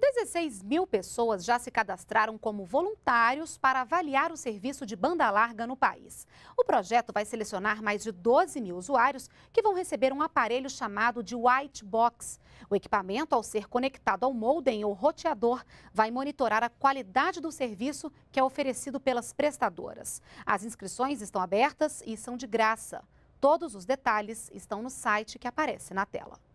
16 mil pessoas já se cadastraram como voluntários para avaliar o serviço de banda larga no país. O projeto vai selecionar mais de 12 mil usuários que vão receber um aparelho chamado de White Box. O equipamento, ao ser conectado ao modem ou roteador, vai monitorar a qualidade do serviço que é oferecido pelas prestadoras. As inscrições estão abertas e são de graça. Todos os detalhes estão no site que aparece na tela.